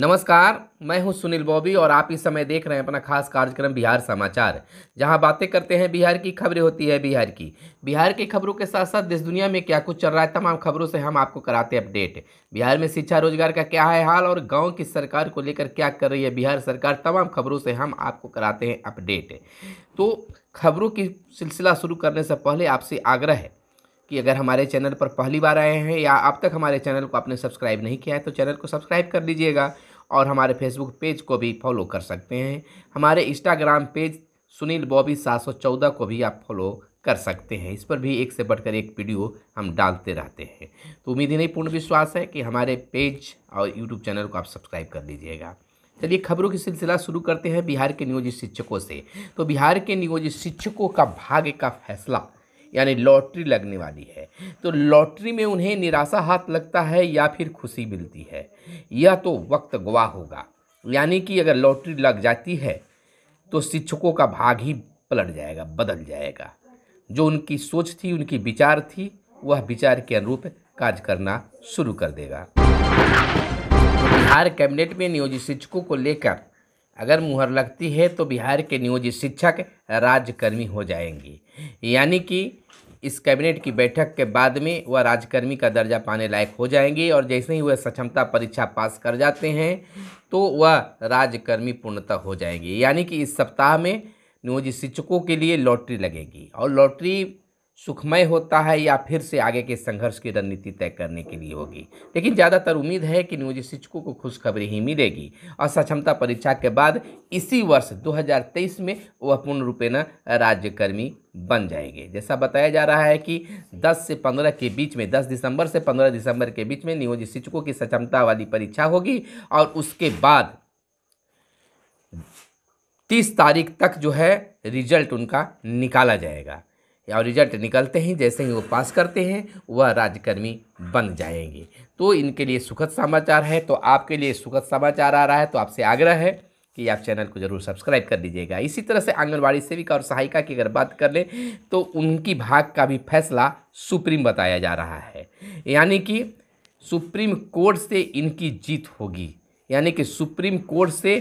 नमस्कार मैं हूं सुनील बॉबी और आप इस समय देख रहे हैं अपना खास कार्यक्रम बिहार समाचार जहां बातें करते हैं बिहार की खबरें होती है बिहार की बिहार की खबरों के साथ साथ देश दुनिया में क्या कुछ चल रहा है तमाम खबरों से हम आपको कराते हैं अपडेट बिहार में शिक्षा रोजगार का क्या है हाल और गाँव की सरकार को लेकर क्या कर रही है बिहार सरकार तमाम खबरों से हम आपको कराते हैं अपडेट तो खबरों की सिलसिला शुरू करने से पहले आपसे आग्रह है कि अगर हमारे चैनल पर पहली बार आए हैं या अब तक हमारे चैनल को आपने सब्सक्राइब नहीं किया है तो चैनल को सब्सक्राइब कर लीजिएगा और हमारे फेसबुक पेज को भी फॉलो कर सकते हैं हमारे इंस्टाग्राम पेज सुनील बॉबी सात सौ चौदह को भी आप फॉलो कर सकते हैं इस पर भी एक से बढ़कर एक वीडियो हम डालते रहते हैं तो उम्मीद ही नहीं पूर्ण विश्वास है कि हमारे पेज और यूट्यूब चैनल को आप सब्सक्राइब कर लीजिएगा चलिए खबरों की सिलसिला शुरू करते हैं बिहार के नियोजित शिक्षकों से तो बिहार के नियोजित शिक्षकों का भाग्य का फैसला यानी लॉटरी लगने वाली है तो लॉटरी में उन्हें निराशा हाथ लगता है या फिर खुशी मिलती है यह तो वक्त गवाह होगा यानी कि अगर लॉटरी लग जाती है तो शिक्षकों का भाग ही पलट जाएगा बदल जाएगा जो उनकी सोच थी उनकी विचार थी वह विचार के अनुरूप कार्य करना शुरू कर देगा बिहार कैबिनेट में नियोजित शिक्षकों को लेकर अगर मुहर लगती है तो बिहार के नियोजित शिक्षक राज्यकर्मी हो जाएंगे यानी कि इस कैबिनेट की बैठक के बाद में वह राज्यकर्मी का दर्जा पाने लायक हो जाएंगे और जैसे ही वह सक्षमता परीक्षा पास कर जाते हैं तो वह राज्यकर्मी पूर्णतः हो जाएंगे यानी कि इस सप्ताह में नियोजित शिक्षकों के लिए लॉटरी लगेगी और लॉटरी सुखमय होता है या फिर से आगे के संघर्ष की रणनीति तय करने के लिए होगी लेकिन ज़्यादातर उम्मीद है कि नियोजित शिक्षकों को खुशखबरी ही मिलेगी और सक्षमता परीक्षा के बाद इसी वर्ष 2023 में वह पूर्ण रूपेण राज्यकर्मी बन जाएंगे जैसा बताया जा रहा है कि 10 से 15 के बीच में 10 दिसंबर से 15 दिसंबर के बीच में नियोजित शिक्षकों की सक्षमता वाली परीक्षा होगी और उसके बाद तीस तारीख तक जो है रिजल्ट उनका निकाला जाएगा और रिजल्ट निकलते हैं जैसे ही वो पास करते हैं वह राजकर्मी बन जाएंगे तो इनके लिए सुखद समाचार है तो आपके लिए सुखद समाचार आ रहा है तो आपसे आग्रह है कि आप चैनल को जरूर सब्सक्राइब कर दीजिएगा इसी तरह से आंगनबाड़ी सेविका और सहायिका की अगर बात कर लें तो उनकी भाग का भी फैसला सुप्रीम बताया जा रहा है यानी कि सुप्रीम कोर्ट से इनकी जीत होगी यानी कि सुप्रीम कोर्ट से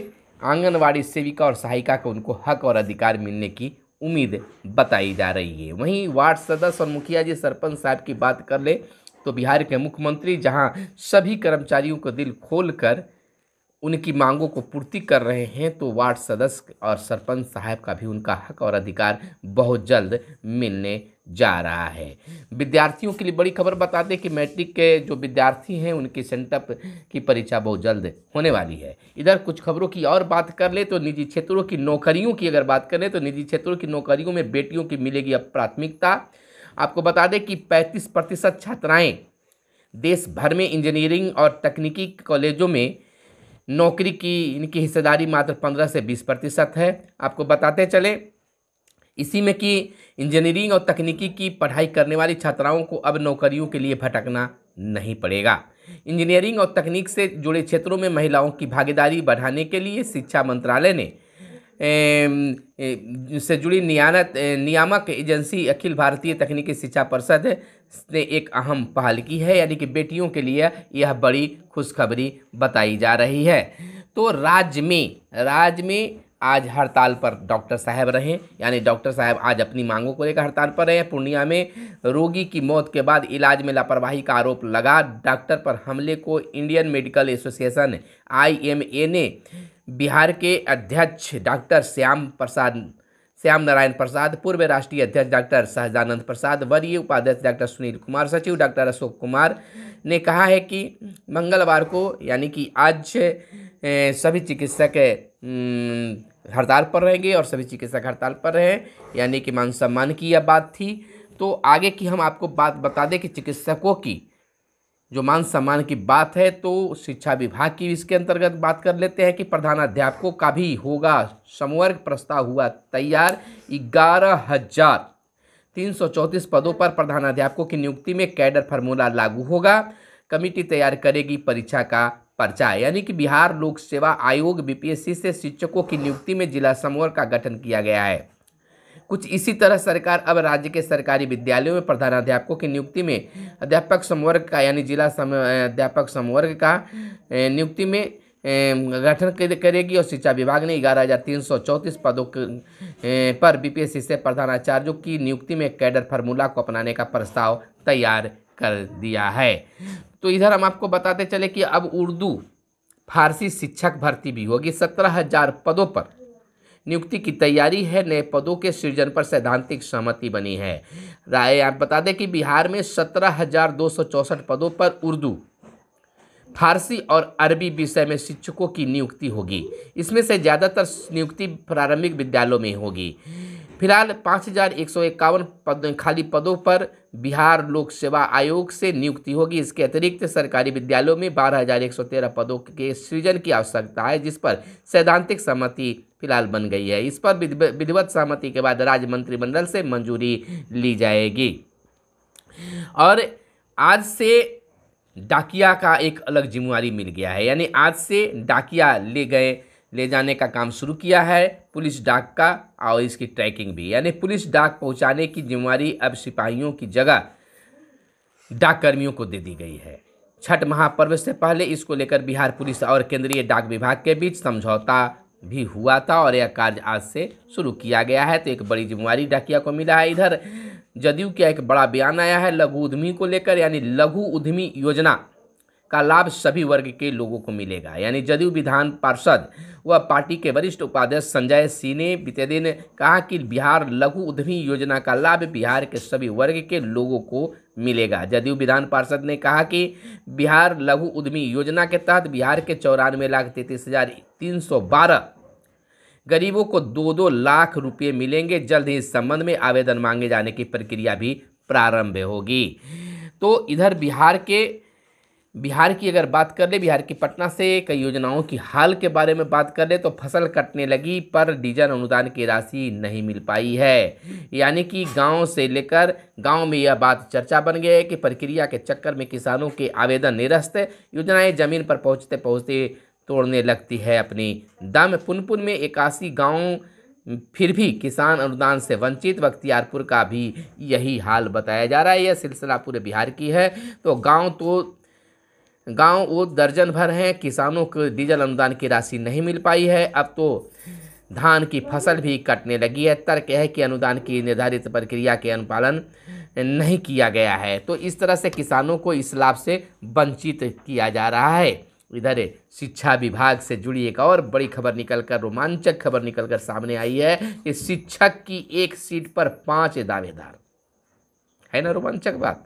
आंगनबाड़ी सेविका और सहायिका को उनको हक और अधिकार मिलने की उम्मीद बताई जा रही है वहीं वार्ड सदस्य और मुखिया जी सरपंच साहब की बात कर ले तो बिहार के मुख्यमंत्री जहां सभी कर्मचारियों को दिल खोलकर उनकी मांगों को पूर्ति कर रहे हैं तो वार्ड सदस्य और सरपंच साहब का भी उनका हक और अधिकार बहुत जल्द मिलने जा रहा है विद्यार्थियों के लिए बड़ी खबर बता दें कि मैट्रिक के जो विद्यार्थी हैं उनकी सेंटअप की परीक्षा बहुत जल्द होने वाली है इधर कुछ खबरों की और बात कर ले तो निजी क्षेत्रों की नौकरियों की अगर बात करें तो निजी क्षेत्रों की नौकरियों में बेटियों की मिलेगी अब प्राथमिकता आपको बता दें कि पैंतीस प्रतिशत छात्राएँ देश भर में इंजीनियरिंग और तकनीकी कॉलेजों में नौकरी की इनकी हिस्सेदारी मात्र पंद्रह से बीस प्रतिशत है आपको बताते चले इसी में कि इंजीनियरिंग और तकनीकी की पढ़ाई करने वाली छात्राओं को अब नौकरियों के लिए भटकना नहीं पड़ेगा इंजीनियरिंग और तकनीक से जुड़े क्षेत्रों में महिलाओं की भागीदारी बढ़ाने के लिए शिक्षा मंत्रालय ने से जुड़ी नियानत नियामक एजेंसी अखिल भारतीय तकनीकी शिक्षा परिषद ने एक अहम पहल की है यानी कि बेटियों के लिए यह बड़ी खुशखबरी बताई जा रही है तो राज्य में राज्य में आज हड़ताल पर डॉक्टर साहब रहे यानी डॉक्टर साहब आज अपनी मांगों को लेकर हड़ताल पर रहे पूर्णिया में रोगी की मौत के बाद इलाज में लापरवाही का आरोप लगा डॉक्टर पर हमले को इंडियन मेडिकल एसोसिएशन आईएमए ने बिहार के अध्यक्ष डॉक्टर श्याम प्रसाद श्याम नारायण प्रसाद पूर्व राष्ट्रीय अध्यक्ष डॉक्टर सहजानंद प्रसाद वरीय उपाध्यक्ष डॉक्टर सुनील कुमार सचिव डॉक्टर अशोक कुमार ने कहा है कि मंगलवार को यानी कि आज सभी चिकित्सक हड़ताल पर रहेंगे और सभी चिकित्सक हड़ताल पर रहे यानी कि मान सम्मान की यह बात थी तो आगे की हम आपको बात बता दें कि चिकित्सकों की जो मान सम्मान की बात है तो शिक्षा विभाग की इसके अंतर्गत बात कर लेते हैं कि प्रधानाध्यापकों का भी होगा समवर्ग प्रस्ताव हुआ तैयार ग्यारह हजार तीन सौ चौंतीस पदों पर प्रधानाध्यापकों की नियुक्ति में कैडर फार्मूला लागू होगा कमेटी तैयार करेगी परीक्षा का पर्चा यानी कि बिहार लोक सेवा आयोग बीपीएससी से शिक्षकों की नियुक्ति में जिला समूह का गठन किया गया है कुछ इसी तरह सरकार अब राज्य के सरकारी विद्यालयों में प्रधानाध्यापकों की नियुक्ति में अध्यापक समवर्ग का यानी जिला सम अध्यापक समवर्ग का नियुक्ति में गठन करेगी और शिक्षा विभाग ने ग्यारह हज़ार तीन सौ चौंतीस पदों पर बीपीएससी से प्रधानाचार्यों की नियुक्ति में कैडर फार्मूला को अपनाने का प्रस्ताव तैयार कर दिया है तो इधर हम आपको बताते चले कि अब उर्दू फारसी शिक्षक भर्ती भी होगी सत्रह हजार पदों पर नियुक्ति की तैयारी है नए पदों के सृजन पर सैद्धांतिक सहमति बनी है राय आप बता दें कि बिहार में सत्रह पदों पर उर्दू फारसी और अरबी विषय में शिक्षकों की नियुक्ति होगी इसमें से ज़्यादातर नियुक्ति प्रारंभिक विद्यालयों में होगी फिलहाल पाँच हज़ार एक सौ इक्यावन पद खाली पदों पर बिहार लोक सेवा आयोग से नियुक्ति होगी इसके अतिरिक्त सरकारी विद्यालयों में बारह हज़ार एक सौ तेरह पदों के सृजन की आवश्यकता है जिस पर सैद्धांतिक सहमति फिलहाल बन गई है इस पर विधिवत सहमति के बाद राज्य मंत्रिमंडल से मंजूरी ली जाएगी और आज से डाकिया का एक अलग जिम्मेवारी मिल गया है यानी आज से डाकिया ले गए ले जाने का काम शुरू किया है पुलिस डाक का और इसकी ट्रैकिंग भी यानी पुलिस डाक पहुंचाने की जिम्मेवारी अब सिपाहियों की जगह डाक कर्मियों को दे दी गई है छठ महापर्व से पहले इसको लेकर बिहार पुलिस और केंद्रीय डाक विभाग के बीच समझौता भी हुआ था और यह कार्य आज से शुरू किया गया है तो एक बड़ी जिम्मेवारी डाकिया को मिला है इधर जदयू का एक बड़ा बयान आया है लघु उद्यमी को लेकर यानी लघु उद्यमी योजना का लाभ सभी वर्ग के लोगों को मिलेगा यानी जदयू विधान पार्षद व पार्टी के वरिष्ठ उपाध्यक्ष संजय सिंह ने बीते दिन कहा कि बिहार लघु उद्यमी योजना का लाभ बिहार के सभी वर्ग के लोगों को मिलेगा जदयू विधान पार्षद ने कहा कि बिहार लघु उद्यमी योजना के तहत बिहार के चौरानवे लाख तैंतीस हज़ार तीन सौ बारह गरीबों को दो दो लाख रुपये मिलेंगे जल्द ही इस संबंध में आवेदन मांगे जाने की प्रक्रिया भी प्रारंभ होगी तो इधर बिहार के बिहार की अगर बात कर ले बिहार की पटना से कई योजनाओं की हाल के बारे में बात कर ले तो फसल कटने लगी पर डीजल अनुदान की राशि नहीं मिल पाई है यानी कि गांव से लेकर गांव में यह बात चर्चा बन गई है कि प्रक्रिया के चक्कर में किसानों के आवेदन निरस्त योजनाएं ज़मीन पर पहुँचते पहुँचते तोड़ने लगती है अपनी दम पुनपुन में इक्यासी गाँव फिर भी किसान अनुदान से वंचित बख्तियारपुर का भी यही हाल बताया जा रहा है यह सिलसिला पूरे बिहार की है तो गांव तो गांव वो दर्जन भर हैं किसानों को डीजल अनुदान की राशि नहीं मिल पाई है अब तो धान की फसल भी कटने लगी है तर्क है कि अनुदान की निर्धारित प्रक्रिया के अनुपालन नहीं किया गया है तो इस तरह से किसानों को इस लाभ से वंचित किया जा रहा है इधर शिक्षा विभाग से जुड़ी एक और बड़ी खबर निकलकर रोमांचक खबर निकलकर सामने आई है कि शिक्षक की एक सीट पर पांच दावेदार है ना रोमांचक बात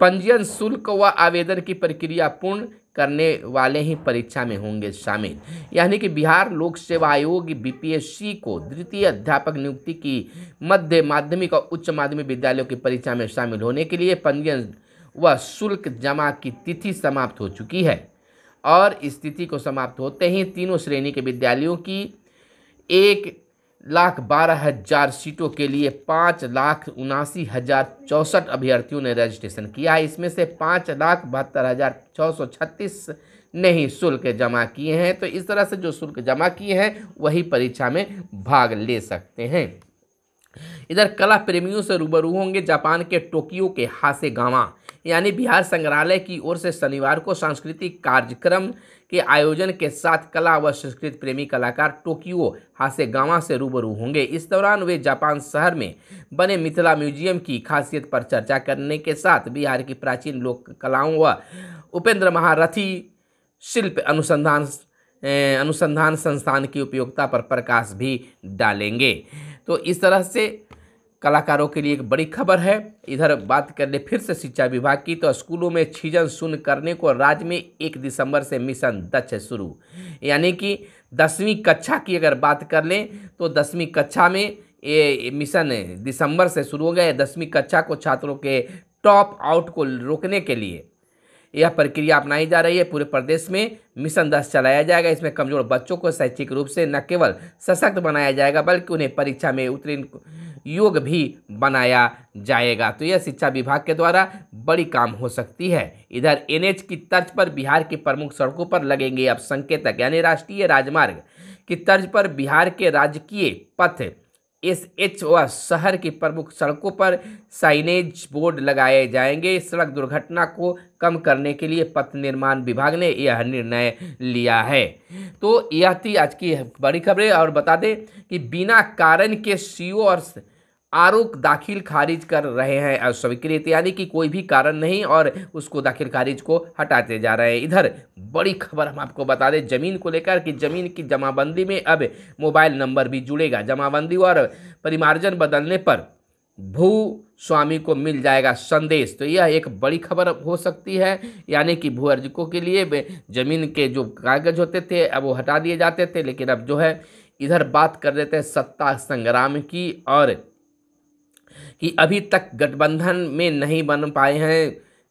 पंजीयन शुल्क व आवेदन की प्रक्रिया पूर्ण करने वाले ही परीक्षा में होंगे शामिल यानी कि बिहार लोक सेवा आयोग बीपीएससी को द्वितीय अध्यापक नियुक्ति की मध्य माध्यमिक और उच्च माध्यमिक विद्यालयों की परीक्षा में शामिल होने के लिए पंजीयन व शुल्क जमा की तिथि समाप्त हो चुकी है और इस तिथि को समाप्त होते ही तीनों श्रेणी के विद्यालयों की एक लाख बारह हजार सीटों के लिए पाँच लाख उनासी हजार चौंसठ अभ्यर्थियों ने रजिस्ट्रेशन किया है इसमें से पाँच लाख बहत्तर हजार छः सौ छत्तीस ने ही शुल्क जमा किए हैं तो इस तरह से जो शुल्क जमा किए हैं वही परीक्षा में भाग ले सकते हैं इधर कला प्रेमियों से रूबरू होंगे जापान के टोक्यो के हासेगावा यानी बिहार संग्रहालय की ओर से शनिवार को सांस्कृतिक कार्यक्रम के आयोजन के साथ कला व संस्कृत प्रेमी कलाकार टोक्यो हासेगावा से रूबरू होंगे इस दौरान वे जापान शहर में बने मिथिला म्यूजियम की खासियत पर चर्चा करने के साथ बिहार की प्राचीन लोक कलाओं व उपेंद्र महारथी शिल्प अनुसंधान अनुसंधान संस्थान की उपयोगिता पर प्रकाश भी डालेंगे तो इस तरह से कलाकारों के लिए एक बड़ी खबर है इधर बात कर ले फिर से शिक्षा विभाग की तो स्कूलों में छीजन सुन करने को राज्य में एक दिसंबर से मिशन दक्ष शुरू यानी कि दसवीं कक्षा की अगर बात कर लें तो दसवीं कक्षा में ये मिशन दिसंबर से शुरू हो गया दसवीं कक्षा को छात्रों के टॉप आउट को रोकने के लिए यह प्रक्रिया अपनाई जा रही है पूरे प्रदेश में मिशन दस चलाया जाएगा इसमें कमजोर बच्चों को शैक्षिक रूप से न केवल सशक्त बनाया जाएगा बल्कि उन्हें परीक्षा में उत्तीर्ण योग भी बनाया जाएगा तो यह शिक्षा विभाग के द्वारा बड़ी काम हो सकती है इधर एनएच की तर्ज पर बिहार की प्रमुख सड़कों पर लगेंगे अब संकेतक यानी राष्ट्रीय राजमार्ग की तर्ज पर बिहार के राजकीय पथ एस एच व शहर की प्रमुख सड़कों पर साइनेज बोर्ड लगाए जाएंगे सड़क दुर्घटना को कम करने के लिए पथ निर्माण विभाग ने यह निर्णय लिया है तो यह थी आज की बड़ी खबरें और बता दें कि बिना कारण के सीओ और आरोप दाखिल खारिज कर रहे हैं अस्वीकृत यानी कि कोई भी कारण नहीं और उसको दाखिल खारिज को हटाते जा रहे हैं इधर बड़ी खबर हम आपको बता दें जमीन को लेकर कि जमीन की जमाबंदी में अब मोबाइल नंबर भी जुड़ेगा जमाबंदी और परिमार्जन बदलने पर भू स्वामी को मिल जाएगा संदेश तो यह एक बड़ी खबर हो सकती है यानी कि भू अर्जकों के लिए जमीन के जो कागज होते थे अब वो हटा दिए जाते थे लेकिन अब जो है इधर बात कर लेते हैं सत्ता संग्राम की और कि अभी तक गठबंधन में नहीं बन पाए हैं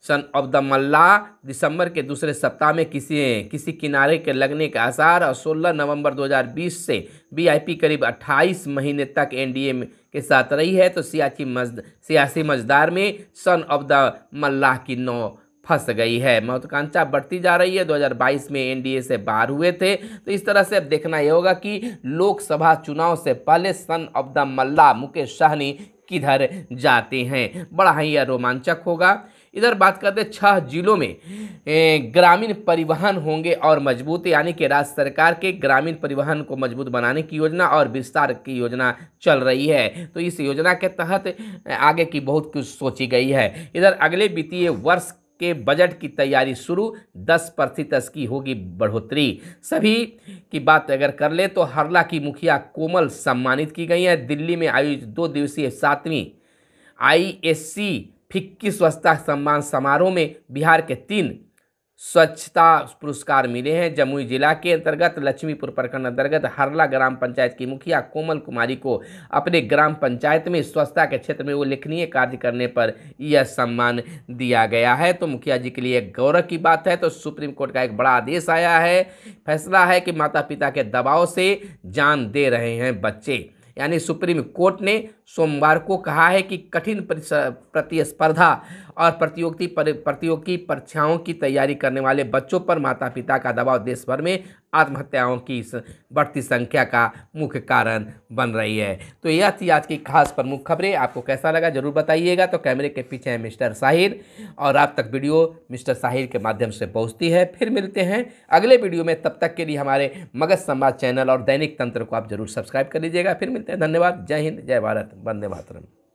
सन ऑफ द मल्ला दिसंबर के दूसरे सप्ताह में किसी किसी किनारे के लगने के आसार और 16 नवंबर 2020 से वीआईपी करीब 28 महीने तक एनडीए के साथ रही है तो सियाची मजद सियासी मजदार में सन ऑफ द मल्लाह की नौ फंस गई है महत्वाकांक्षा बढ़ती जा रही है 2022 में एनडीए से बाहर हुए थे तो इस तरह से अब देखना यह होगा कि लोकसभा चुनाव से पहले son of the Mallah Mukesh Sahani किधर जाते हैं बड़ा ही यह रोमांचक होगा इधर बात करते हैं छह जिलों में ग्रामीण परिवहन होंगे और मजबूत यानी कि राज्य सरकार के ग्रामीण परिवहन को मजबूत बनाने की योजना और विस्तार की योजना चल रही है तो इस योजना के तहत आगे की बहुत कुछ सोची गई है इधर अगले वित्तीय वर्ष के बजट की तैयारी शुरू दस प्रतिशत की होगी बढ़ोतरी सभी की बात अगर कर ले तो हरला की मुखिया कोमल सम्मानित की गई है दिल्ली में आयोजित दो दिवसीय सातवीं आई एस सी फिक्की स्वच्छता सम्मान समारोह में बिहार के तीन स्वच्छता पुरस्कार मिले हैं जमुई जिला के अंतर्गत लक्ष्मीपुर प्रखंड अंतर्गत हरला ग्राम पंचायत की मुखिया कोमल कुमारी को अपने ग्राम पंचायत में स्वच्छता के क्षेत्र में उल्लेखनीय कार्य करने पर यह सम्मान दिया गया है तो मुखिया जी के लिए गौरव की बात है तो सुप्रीम कोर्ट का एक बड़ा आदेश आया है फैसला है कि माता पिता के दबाव से जान दे रहे हैं बच्चे यानी सुप्रीम कोर्ट ने सोमवार को कहा है कि कठिन प्रतिस्पर्धा और प्रतियोगी प्रतियोगी परीक्षाओं की तैयारी करने वाले बच्चों पर माता पिता का दबाव देश भर में आत्महत्याओं की इस बढ़ती संख्या का मुख्य कारण बन रही है तो यह थी आज की खास प्रमुख खबरें आपको कैसा लगा ज़रूर बताइएगा तो कैमरे के पीछे हैं मिस्टर साहिर और आप तक वीडियो मिस्टर साहिर के माध्यम से पहुँचती है फिर मिलते हैं अगले वीडियो में तब तक के लिए हमारे मगध संवाद चैनल और दैनिक तंत्र को आप जरूर सब्सक्राइब कर लीजिएगा फिर मिलते हैं धन्यवाद जय हिंद जय भारत वंदे मातरम